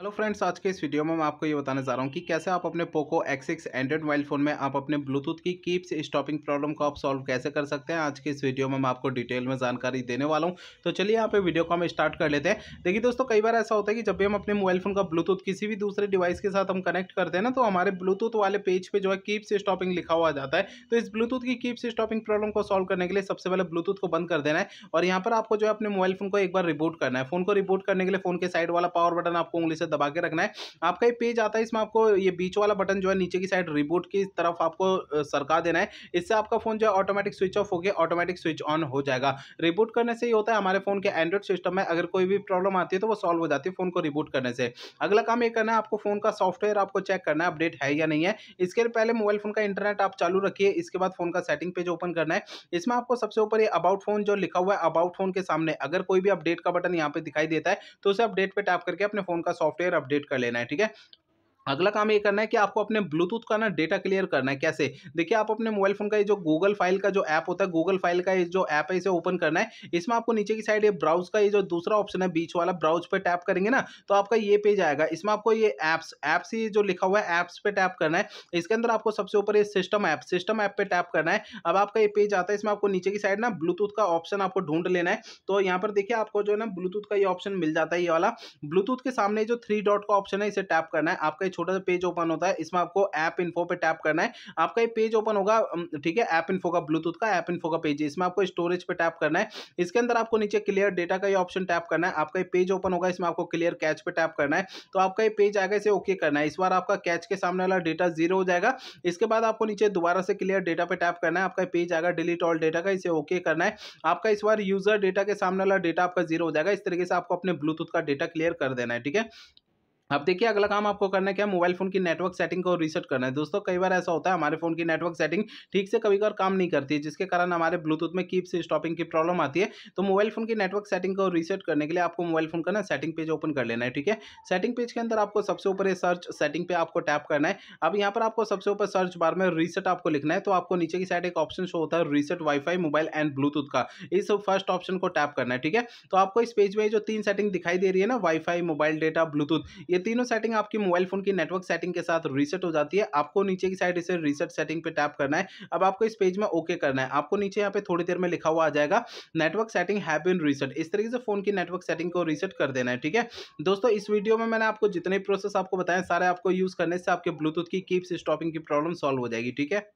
hello friends आज के इस वीडियो में मैं आपको ये बताने जा रहा हूँ कि कैसे आप अपने Poco X six android mobile phone में आप अपने ब्लूटूथ की कीप्स स्टॉपिंग प्रॉब्लम को आप सॉल्व कैसे कर सकते हैं आज के इस वीडियो में मैं आपको डिटेल में जानकारी देने वाला हूँ तो चलिए यहाँ पे वीडियो को हम स्टार्ट कर लेते हैं देखिए दोस्तों कई बार ऐसा होता है कि जब भी हम अपने मोबाइल फ़ोन का ब्लूटूथ किसी भी दूसरे डिवाइस के साथ हम कनेक्ट करते हैं ना तो हमारे ब्लूटूथ वाले पेज पर जो है कीप्स स्टॉपिंग लिखा हुआ जाता है तो इस ब्लूटूथ की कीप्स स्टॉपिंग प्रॉब्लम को सॉल्व करने के लिए सबसे पहले ब्लूटूथ को बंद कर देना है और यहाँ पर आपको जो है अपने मोबाइल फ़ोन को एक बार रिबूट करना है फ़ोन को रिबूट करने के लिए फ़ोन के साइड वाला पावर बटन आपको उंगली से दबा के रखना है आपका ये पेज आता है इसमें आपको ये बीच वाला बटन जो है नीचे की साइड रिबोट की तरफ आपको सरका देना है इससे आपका फ़ोन जो है ऑटोमेटिक स्विच ऑफ होकर ऑटोमेटिक स्विच ऑन हो जाएगा रिबोट करने से ये होता है हमारे फ़ोन के एंड्रॉइड सिस्टम में अगर कोई भी प्रॉब्लम आती है तो वो सॉल्व हो जाती है फ़ोन को रिबोट करने से अगला काम ये करना है आपको फ़ोन का सॉफ्टवेयर आपको चेक करना है अपडेट है या नहीं है इसके पहले मोबाइल फ़ोन का इंटरनेट आप चालू रखिए इसके बाद फ़ोन का सेटिंग पेज ओपन करना है इसमें आपको सबसे ऊपर ये अबाउट फ़ोन जो लिखा हुआ है अबाउट फ़ोन के सामने अगर कोई भी अपडेट का बटन यहाँ पे दिखाई देता है तो उसे अपडेट पे टैप करके अपने फ़ोन का सॉफ्टवेयर सॉफ्टवेयर अपडेट कर लेना है ठीक है अगला काम ये करना है कि आपको अपने ब्लूटूथ का ना डेटा क्लियर करना है कैसे देखिए आप अपने मोबाइल फोन का ये जो गूगल फाइल का जो ऐप होता है गूगल फाइल का ये जो ऐप है इसे ओपन करना है इसमें आपको नीचे की साइड ये ब्राउज का ये जो दूसरा ऑप्शन है बीच वाला ब्राउज पे टैप करेंगे ना तो आपका ये पेज आएगा इसमें आपको ये ऐप्स ऐप्स ये जो लिखा हुआ है ऐप्स पर टैप करना है इसके अंदर आपको सबसे ऊपर ये सिस्टम ऐप सिस्टम ऐप पे टैप करना है अब आपका ये पेज आता है इसमें आपको नीचे की साइड ना ब्लूटूथ का ऑप्शन आपको ढूंढ लेना है तो यहाँ पर देखिए आपको जो है ना ब्लूटूथ का ये ऑप्शन मिल जाता है ये वाला ब्लूटूथ के सामने जो थ्री डॉट का ऑप्शन है इसे टैप करना है आपका छोटा सा पेज ओपन होता है इसमें आपको ऐप इन्फो पे टैप करना है आपका ये पेज ओपन होगा ठीक है ऐप इन्फो का ब्लूटूथ का ऐप इन्फो का पेज इसमें आपको स्टोरेज पे टैप करना है इसके अंदर आपको नीचे क्लियर डेटा का ये ऑप्शन टैप करना है आपका ये पेज ओपन होगा इसमें आपको क्लियर कैच पे टैप करना है तो आपका ये पेज आगे से ओके करना है इस बार आपका कैच के सामने वाला डेटा जीरो हो जाएगा इसके बाद आपको नीचे दोबारा से क्लियर डेटा पे टैप करना है आपका पेज आएगा डिलीट ऑल डेटा का इसे ओके करना है आपका इस बार यूजर डेटा के सामने वाला डेटा आपका जीरो हो जाएगा इस तरीके से आपको अपने ब्लूटूथ का डेटा क्लियर कर देना है ठीक है अब देखिए अगला काम आपको करना क्या मोबाइल फोन की नेटवर्क सेटिंग को रीसेट करना है दोस्तों कई बार ऐसा होता है हमारे फोन की नेटवर्क सेटिंग ठीक से कभी कभार काम नहीं करती है जिसके कारण हमारे ब्लूटूथ में कीप से स्टॉपिंग की प्रॉब्लम आती है तो मोबाइल फोन की नेटवर्क सेटिंग को रीसेट करने के लिए आपको मोबाइल फोन का ना सेटिंग पेज ओपन कर लेना है ठीक है सेटिंग पेज के अंदर आपको सबसे ऊपर ये सर्च सेटिंग पे आपको टैप करना है अब यहाँ पर आपको सबसे ऊपर सर्च बार में रीसेट आपको लिखना है तो आपको नीचे की साइड एक ऑप्शन शो होता है reset wifi mobile and bluetooth का इस फर्स्ट ऑप्शन को टैप करना है ठीक है तो आपको इस पेज में जो तीन सेटिंग दिखाई दे रही है ना वाईफाई मोबाइल डेटा ब्लूटूथ ये तीनों सेटिंग आपकी मोबाइल फोन की नेटवर्क सेटिंग के साथ रीसेट हो जाती है आपको नीचे की साइड इसे रीसेट सेटिंग पे टैप करना है अब आपको इस पेज में ओके करना है आपको नीचे यहाँ पे थोड़ी देर में लिखा हुआ आ जाएगा network setting have been reset इस तरीके से फोन की नेटवर्क सेटिंग को रीसेट कर देना है ठीक है दोस्तों इस वीडियो में मैंने आपको जितने प्रोसेस आपको बताए सारे आपको यूज करने से आपके ब्लूटूथ की कीप्स स्टॉपिंग की प्रॉब्लम सॉल्व हो जाएगी ठीक है